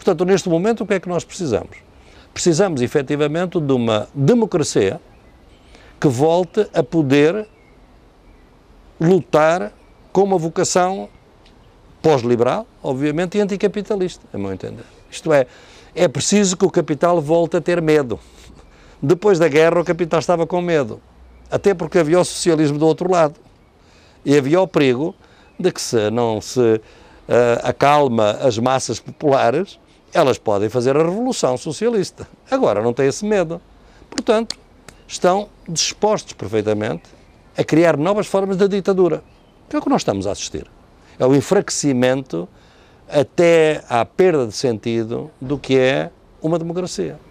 Portanto, neste momento, o que é que nós precisamos? Precisamos, efetivamente, de uma democracia que volte a poder lutar com uma vocação pós-liberal, obviamente, e anticapitalista, a meu entender. Isto é, é preciso que o capital volte a ter medo. Depois da guerra, o capital estava com medo, até porque havia o socialismo do outro lado e havia o perigo de que, se não se uh, acalma as massas populares, elas podem fazer a revolução socialista. Agora não têm esse medo. Portanto, estão dispostos perfeitamente a criar novas formas da ditadura. Que é o que nós estamos a assistir. É o enfraquecimento até à perda de sentido do que é uma democracia.